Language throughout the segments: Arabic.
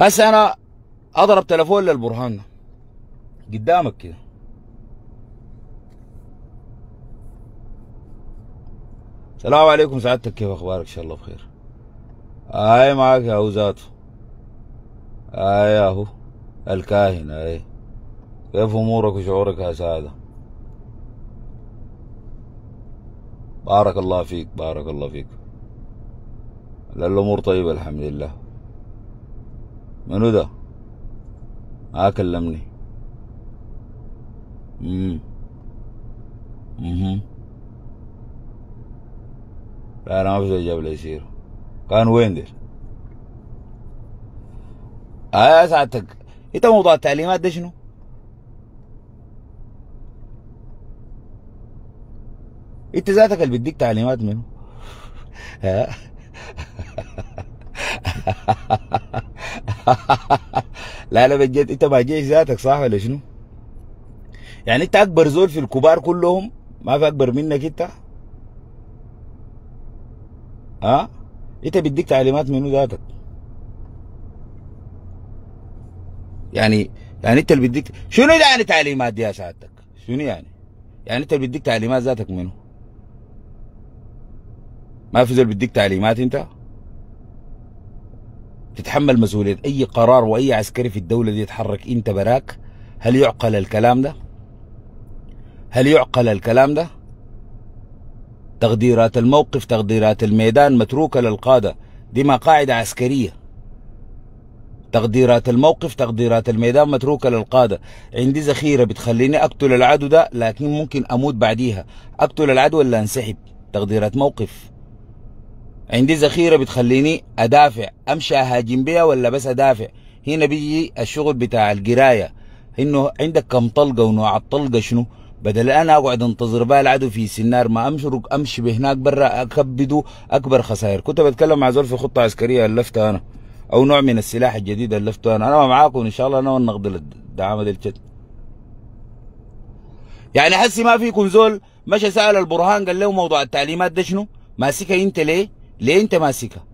هسه انا اضرب تليفون للبرهان قدامك كده السلام عليكم سعادتك كيف اخبارك ان شاء الله بخير هاي معك يا هو ذاته هاي اهو الكاهن هاي كيف امورك وشعورك يا سعاده بارك الله فيك بارك الله فيك الامور طيبه الحمد لله منو ده ما آه، كلمني امم امم لا انا ما في جاب لي يصير كان وين ده اه ساعتك انت موضوع التعليمات ده شنو انت ذاتك اللي بديك تعليمات منه آه. ها لا لا بجد انت ما جيش ذاتك صح ولا شنو؟ يعني انت اكبر زول في الكبار كلهم ما في اكبر منك انت ها؟ أه؟ انت بديك تعليمات منو ذاتك؟ يعني يعني انت اللي بديك شنو يعني تعليمات دي يا سعادتك؟ شنو يعني؟ يعني انت اللي بديك تعليمات ذاتك منو؟ ما في زول بديك تعليمات انت؟ تتحمل مسؤوليه اي قرار واي عسكري في الدوله دي يتحرك انت براك هل يعقل الكلام ده هل يعقل الكلام ده تقديرات الموقف تقديرات الميدان متروكه للقاده دي ما قاعده عسكريه تقديرات الموقف تقديرات الميدان متروكة للقادة عندي ذخيرة بتخليني أقتل العدو ده لكن ممكن أموت بعديها أقتل العدو ولا أنسحب تقديرات موقف عندي ذخيره بتخليني ادافع امشي اهاجم بيها ولا بس ادافع هنا بيجي الشغل بتاع القرايه انه عندك كم طلقه ونوع الطلقه شنو بدل انا اقعد انتظر بها العدو في سنار ما امشرك امشي بهناك برا اكبده اكبر خسائر كنت بتكلم مع زول في خطه عسكريه الفتها انا او نوع من السلاح الجديد الفته انا انا معاكم ان شاء الله انا والنقد الدعامه الجد يعني حسي ما فيكم زول مشى سال البرهان قال له موضوع التعليمات ده شنو ماسكها انت ليه ليه انت ماسكها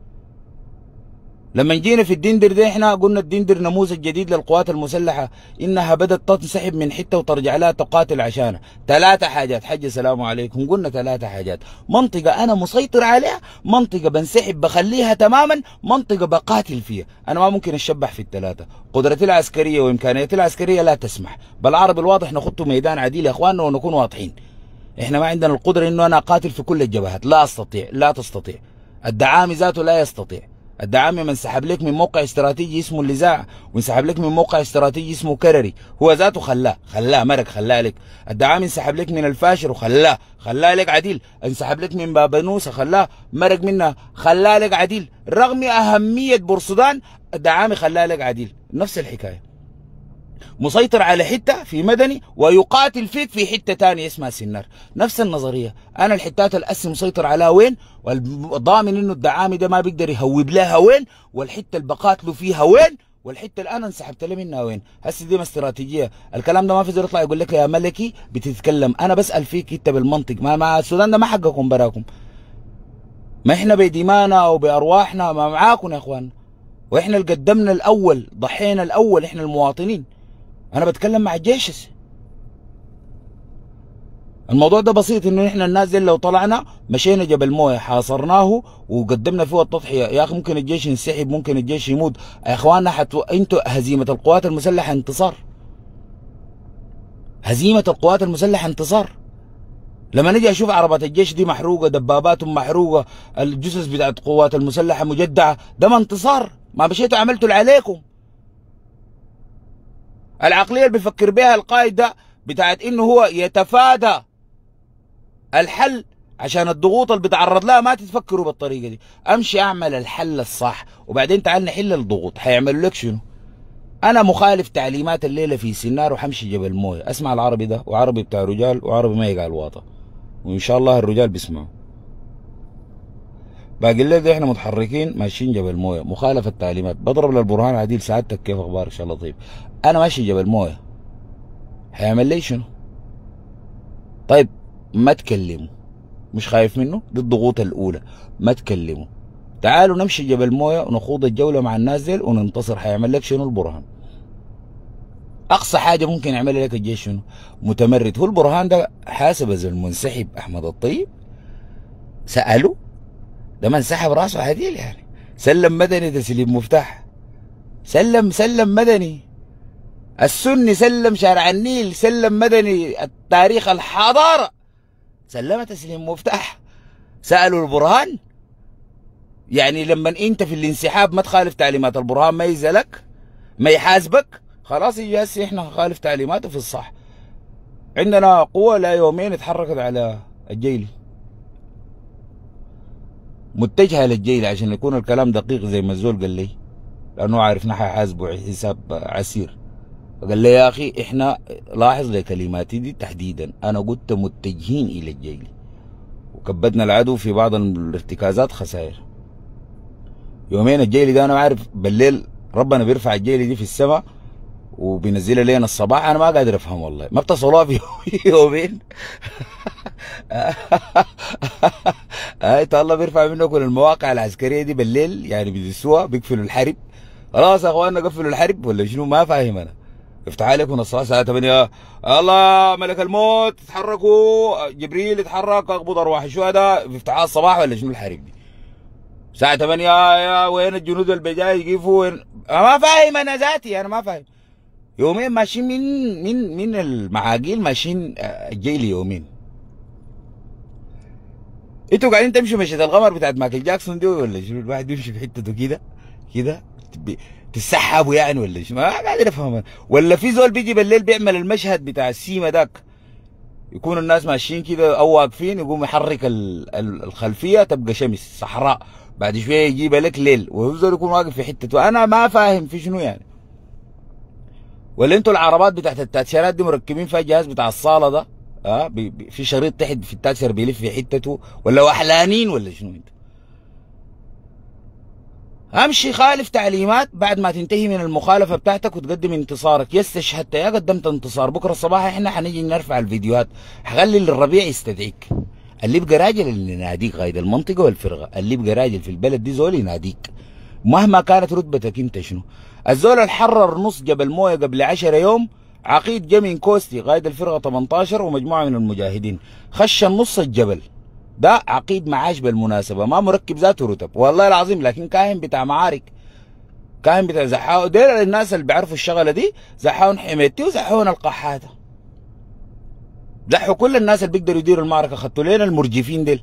لما جينا في الدندر ده احنا قلنا الدندر نموذج جديد للقوات المسلحة انها بدأت تنسحب من حتة وترجع لها تقاتل عشانها ثلاثة حاجات حج السلام عليكم قلنا ثلاثة حاجات منطقة انا مسيطر عليها منطقة بنسحب بخليها تماما منطقة بقاتل فيها انا ما ممكن اشبح في الثلاثة قدرتي العسكرية وامكانياتي العسكرية لا تسمح بالعربي الواضح نخط ميدان عديل يا اخواننا ونكون واضحين احنا ما عندنا القدرة انه انا اقاتل في كل الجبهات لا استطيع لا تستطيع الدعامي ذاته لا يستطيع الدعامي انسحب لك من موقع استراتيجي اسمه اللزاع وانسحب لك من موقع استراتيجي اسمه كرري هو ذاته خلاه خلاه مرق خلاه لك الدعامي انسحب لك من الفاشر وخلاه خلاه لك عديل انسحب لك من بابنوسة خلاه مرق منها خلاه لك عديل رغم أهمية بورسودان الدعامي خلاه لك عديل نفس الحكاية مسيطر على حتة في مدني ويقاتل فيك في حتة تانية اسمها سنار نفس النظرية أنا الحتات الاس مسيطر على وين والضامن إنه الدعامي ده ما بيقدر يهوب لها وين والحتة اللي بقاتله فيها وين والحته اللي انا انسحبت لها منها وين؟ هسه دي ما استراتيجيه، الكلام ده ما في زول يطلع يقول لك يا ملكي بتتكلم، انا بسال فيك انت بالمنطق، ما, مع السودان ده ما حقكم براكم. ما احنا بدمانا وبارواحنا ما معاكم يا اخوان. واحنا اللي قدمنا الاول، ضحينا الاول احنا المواطنين. انا بتكلم مع الجيش الموضوع ده بسيط ان احنا الناس دي لو طلعنا مشينا جبل مويه حاصرناه وقدمنا فيه التضحيه يا اخي ممكن الجيش ينسحب ممكن الجيش يموت يا اخواننا حتو... انتوا هزيمه القوات المسلحه انتصار هزيمه القوات المسلحه انتصار لما نجي اشوف عربات الجيش دي محروقه دباباتهم محروقه الجثث بتاعت القوات المسلحه مجدعه ده ما انتصار ما مشيتوا عملتوا اللي عليكم العقلية اللي بيفكر بها ده بتاعت انه هو يتفادى الحل عشان الضغوط اللي بتعرض لها ما تتفكروا بالطريقه دي امشي اعمل الحل الصح وبعدين تعال نحل الضغوط حيعملوا لك شنو انا مخالف تعليمات الليله في سنار وحمشي جبل مويه اسمع العربي ده وعربي بتاع رجال وعربي ما يقال الواطة وان شاء الله الرجال بيسمعوا باقي الليل ده احنا متحركين ماشيين جبل مويه مخالفه التعليمات بضرب للبرهان عديل سعادتك كيف اخبارك ان شاء الله طيب انا ماشي جبل مويه هيعمل لي شنو طيب ما تكلمه مش خايف منه دي الضغوط الاولى ما تكلمه تعالوا نمشي جبل مويه ونخوض الجوله مع الناس ديل وننتصر هيعمل لك شنو البرهان اقصى حاجه ممكن يعملها لك الجيش شنو متمرد هو البرهان ده حاسب المنسحب احمد الطيب سالوا ده ما انسحب راسه عديل يعني سلم مدني تسليم مفتاح سلم سلم مدني السني سلم شارع النيل سلم مدني التاريخ الحضارة سلم تسليم مفتاح سألوا البرهان يعني لما انت في الانسحاب ما تخالف تعليمات البرهان ما يزلك ما يحاسبك خلاص يجي احنا نخالف تعليماته في الصح عندنا قوة لا يومين اتحركت على الجيل متجهة للجيل عشان يكون الكلام دقيق زي ما الزول قال لي لأنه عارف نحن حاسبه حساب عسير قال لي يا اخي احنا لاحظ لي كلماتي دي تحديدا انا قلت متجهين الى الجيل وكبدنا العدو في بعض الارتكازات خسائر يومين الجيلي ده انا ما عارف بالليل ربنا بيرفع الجيلي دي في السماء وبينزلها لنا الصباح انا ما قادر افهم والله ما بتصلوها في يومين هاي آه، الله بيرفع منكم المواقع العسكريه دي بالليل يعني بيدسوها بيقفلوا الحرب خلاص يا اخواننا قفلوا الحرب ولا شنو ما فاهم انا افتح عليكم من الصلاه الساعه 8 الله ملك الموت تحركوا جبريل يتحرك اقبض ارواح الشهداء في افتعال الصباح ولا شنو الحريق دي الساعه 8 يا وين الجنود البجاي يقفوا وين انا ما فاهم انا ذاتي انا ما فاهم يومين ماشيين من من من المعاقيل ماشيين آه، لي يومين انتوا قاعدين تمشوا مشيت القمر بتاعت مايكل جاكسون دي ولا شنو الواحد يمشي في حتته كده كده تسحبوا يعني ولا ايش ما قادر افهم ولا في زول بيجي بالليل بيعمل المشهد بتاع السيما داك يكون الناس ماشيين كده او واقفين يقوم يحرك الخلفيه تبقى شمس صحراء بعد شويه يجيب لك ليل ويفضل يكون واقف في حتته انا ما فاهم في شنو يعني ولا انتوا العربات بتاعت التاتشيرات دي مركبين فيها جهاز بتاع الصاله ده اه في شريط تحت في التاتشر بيلف في حتته ولا وحلانين ولا شنو انت امشي خالف تعليمات بعد ما تنتهي من المخالفه بتاعتك وتقدم انتصارك يس استشهدت يا قدمت انتصار بكره الصباح احنا حنيجي نرفع الفيديوهات حخلي الربيع يستدعيك اللي يبقى راجل اللي يناديك قائد المنطقه والفرقه اللي يبقى راجل في البلد دي زول يناديك مهما كانت رتبتك انت شنو الزول الحرر نص جبل مويه قبل 10 يوم عقيد جمين كوستي قائد الفرقه 18 ومجموعه من المجاهدين خش النص الجبل ده عقيد معاش بالمناسبة ما مركب ذاته رتب والله العظيم لكن كاهن بتاع معارك كاهن بتاع زحاون ديل الناس اللي بيعرفوا الشغلة دي زحاون حميتي وزحاون القحاتة زحوا كل الناس اللي بيقدروا يديروا المعركة خدتوا لنا المرجفين ديل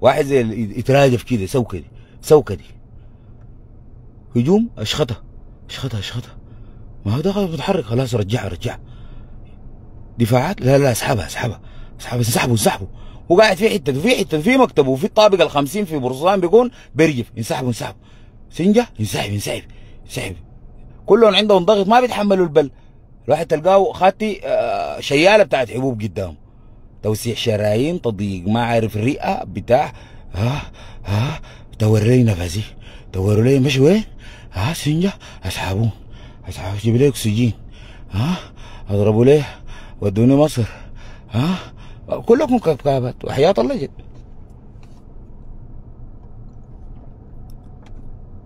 واحد زي يتراجف كده سو كده سو كده هجوم اشخطها اشخطها اشخطها ما هو ده متحرك خلاص رجعها رجعها دفاعات لا لا اسحبها اسحبها اسحبها انسحبوا انسحبوا هو قاعد في حته في حته في مكتبه وفي الطابق ال 50 في برصان بيكون بيرجف ينسحب ينسحب سنجه ينسحب ينسحب ينسحب كلهم عندهم ضغط ما بيتحملوا البل الواحد تلقاه خاتي آه، شياله بتاعت حبوب قدامه توسيع شرايين تضييق ما عارف الرئه بتاع ها ها توري نفسي توروا لي مش وين ها سنجه اسحبوه اسحبوه جيب لي اكسجين ها اضربوا ليه ودوني مصر ها كلكم كبكابة وحياة الله جد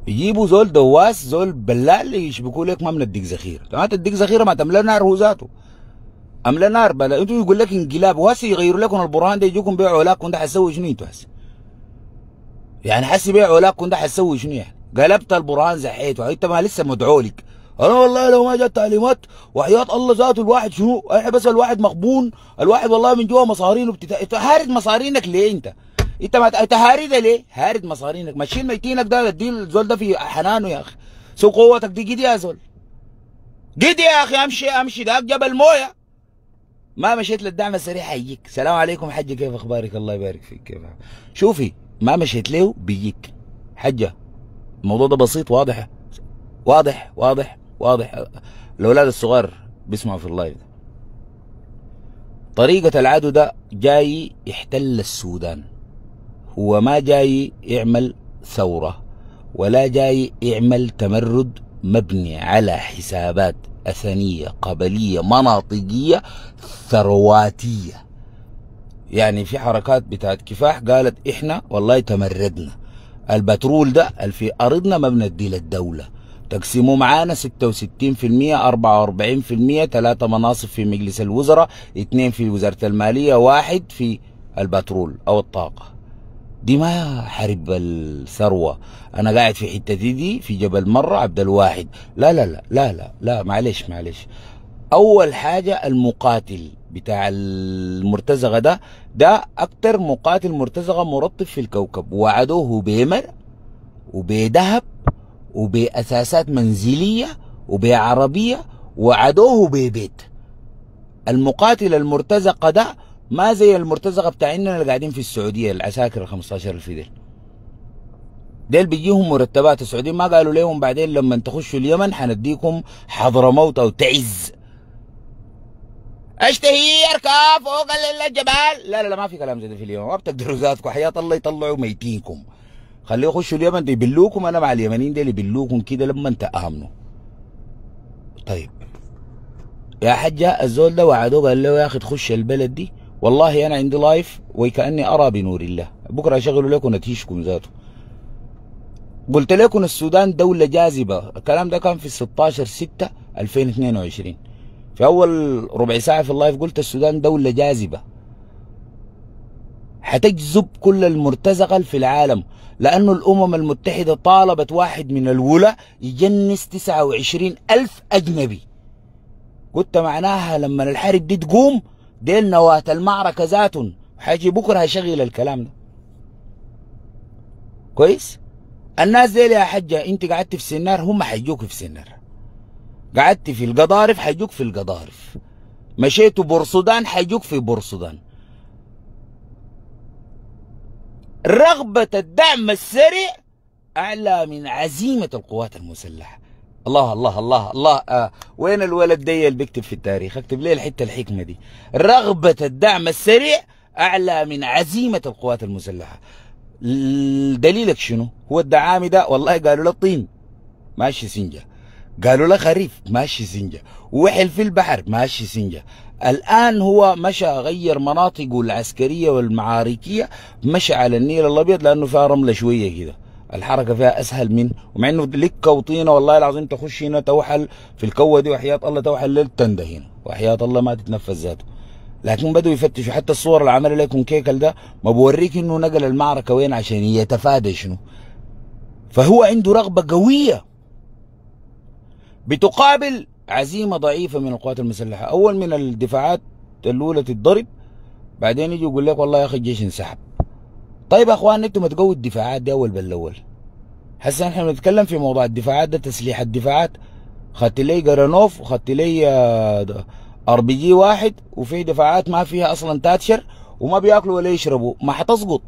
يجيبوا زول دواس زول بلال يشبكوا لك ما بنديك ذخيره ما تديك ذخيره ما تملى نار هو ذاته املى نار بلا انتوا يقول لك انقلاب واس يغيروا لكم البرهان ده يجوكم بيعوا لكم ده حتسوي شنو انتوا هسه يعني حسي بيعوا لكم ده حتسوي شنو يعني قلبت البرهان زحيت انت ما لسه مدعو لك انا والله لو ما جت تعليمات وحياه الله ذاته الواحد شنو احنا بس الواحد مغبون الواحد والله من جوا مصارينه بتت... هارد مصارينك ليه انت انت ما انت هارد ليه هارد مصارينك ماشيين ميتينك ده دي الزول ده في حنانه يا اخي سو قوتك دي جدي يا زول جدي يا اخي امشي امشي ده جبل مويه ما مشيت للدعم السريع حييك سلام عليكم حجه كيف اخبارك الله يبارك فيك كيف شوفي ما مشيت له بيجيك حجه الموضوع ده بسيط واضح واضح واضح واضح الاولاد الصغار بيسمعوا في اللايف ده طريقة العدو ده جاي يحتل السودان هو ما جاي يعمل ثورة ولا جاي يعمل تمرد مبني على حسابات أثنية قبلية مناطقية ثرواتية يعني في حركات بتاعت كفاح قالت احنا والله تمردنا البترول ده اللي في ارضنا ما بندي للدوله تقسموا معانا 66% 44% 3 مناصب في مجلس الوزراء 2 في وزارة المالية واحد في البترول أو الطاقة دي ما حرب الثروة أنا قاعد في حتة دي دي في جبل مرة عبد الواحد لا لا لا لا لا, لا معلش معلش أول حاجة المقاتل بتاع المرتزقة ده ده أكتر مقاتل مرتزقة مرطب في الكوكب وعدوه بيمر وبذهب وبأثاثات منزلية وبعربية وعدوه ببيت المقاتل المرتزقة ده ما زي المرتزقة بتاعنا اللي قاعدين في السعودية العساكر ال 15 ألف ديل ديل بيجيهم مرتبات السعوديين ما قالوا لهم بعدين لما تخشوا اليمن حنديكم حضرموت أو تعز اشتهي اركب فوق الجبال لا لا لا ما في كلام زي ده في اليمن ما بتقدروا ذاتكم حياة الله يطلعوا ميتينكم خليه يخشوا اليمن يبلوكم انا مع اليمنيين اللي يبلوكم كده لما انت امنوا طيب يا حجة الزول ده وعدوه قال له يا اخي تخش البلد دي والله انا عندي لايف وكاني ارى بنور الله بكره اشغل لكم نتيجكم ذاته قلت لكم السودان دولة جاذبة الكلام ده كان في 16 6 2022 في اول ربع ساعة في اللايف قلت السودان دولة جاذبة هتجذب كل المرتزقة في العالم لأن الأمم المتحدة طالبت واحد من الولا يجنس 29 ألف أجنبي قلت معناها لما الحرب دي تقوم ديل نواة المعركة ذاتهم حاجي بكرة هشغل الكلام ده كويس الناس ديل يا حجة انت قعدت في سنار هم حيجوك في سنار قعدت في القضارف حيجوك في القضارف مشيت بورسودان حيجوك في بورسودان رغبة الدعم السريع أعلى من عزيمة القوات المسلحة الله الله الله الله آه وين الولد دي اللي بيكتب في التاريخ اكتب ليه الحتة الحكمة دي رغبة الدعم السريع أعلى من عزيمة القوات المسلحة دليلك شنو هو الدعامي ده والله قالوا له الطين ماشي سنجه قالوا له خريف ماشي سنجة وحل في البحر ماشي سنجة الآن هو مشى غير مناطقه العسكرية والمعاركية مشى على النيل الأبيض لأنه فيها رملة شوية كده الحركه فيها اسهل من ومع انه لك كوطينه والله العظيم تخش هنا توحل في الكوه دي وحياه الله توحل ليل تنده هنا وحياه الله ما تتنفس ذاته لكن بدوا يفتشوا حتى الصور اللي عملها لكم كيكل ده ما بوريك انه نقل المعركه وين عشان يتفادى شنو فهو عنده رغبه قويه بتقابل عزيمة ضعيفة من القوات المسلحة أول من الدفاعات الأولى تتضرب بعدين يجي يقول لك والله يا أخي الجيش انسحب طيب يا أخوان أنتم ما الدفاعات دي أول بالأول هسه نحن بنتكلم في موضوع الدفاعات ده تسليح الدفاعات خدت لي جرانوف وخدت لي آه، آه، ار بي جي واحد وفي دفاعات ما فيها اصلا تاتشر وما بياكلوا ولا يشربوا ما حتسقط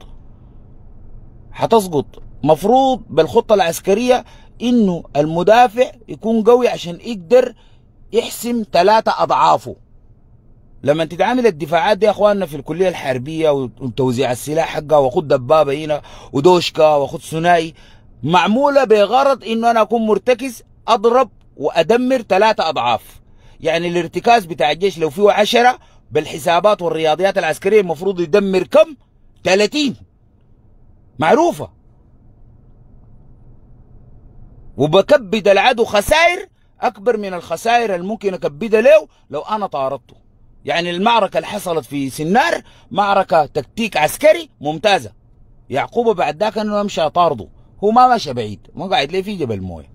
حتسقط مفروض بالخطه العسكريه انه المدافع يكون قوي عشان يقدر يحسم ثلاثة اضعافه لما تتعامل الدفاعات دي يا اخواننا في الكليه الحربيه وتوزيع السلاح حقها وخد دبابه هنا ودوشكا وخد ثنائي معموله بغرض انه انا اكون مرتكز اضرب وادمر ثلاثة اضعاف يعني الارتكاز بتاع الجيش لو فيه عشرة بالحسابات والرياضيات العسكريه المفروض يدمر كم 30 معروفه وبكبد العدو خسائر أكبر من الخسائر الممكن أكبدها له لو أنا طاردته يعني المعركة اللي حصلت في سنار معركة تكتيك عسكري ممتازة يعقوب بعد ذاك أنه أمشي أطارده هو ما مشى بعيد ما قاعد ليه في جبل مويه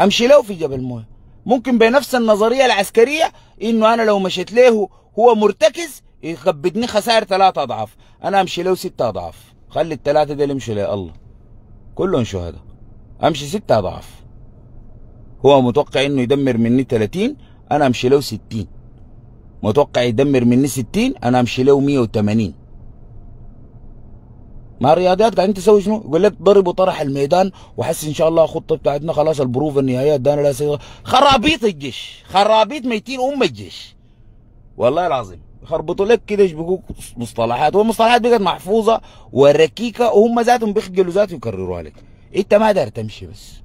أمشي له في جبل مويه ممكن بنفس النظرية العسكرية إنه أنا لو مشيت له هو مرتكز يكبدني خسائر ثلاثة أضعاف أنا أمشي له ستة أضعاف خلي الثلاثة دي يمشوا الله كلهم شهداء امشي ستة اضعاف هو متوقع انه يدمر مني 30 انا امشي له 60 متوقع يدمر مني 60 انا امشي له 180 ما الرياضيات قاعدين تسوي شنو؟ يقول لك ضرب وطرح الميدان وحس ان شاء الله الخطه بتاعتنا خلاص البروف النهائيه ادانا لها صيغه خرابيط الجيش خرابيط ميتين ام الجيش والله العظيم يخربطوا لك كده يشبكوك مصطلحات والمصطلحات بقت محفوظه وركيكه وهم ذاتهم بيخجلوا ذاتهم يكرروها لك انت ما قادر تمشي بس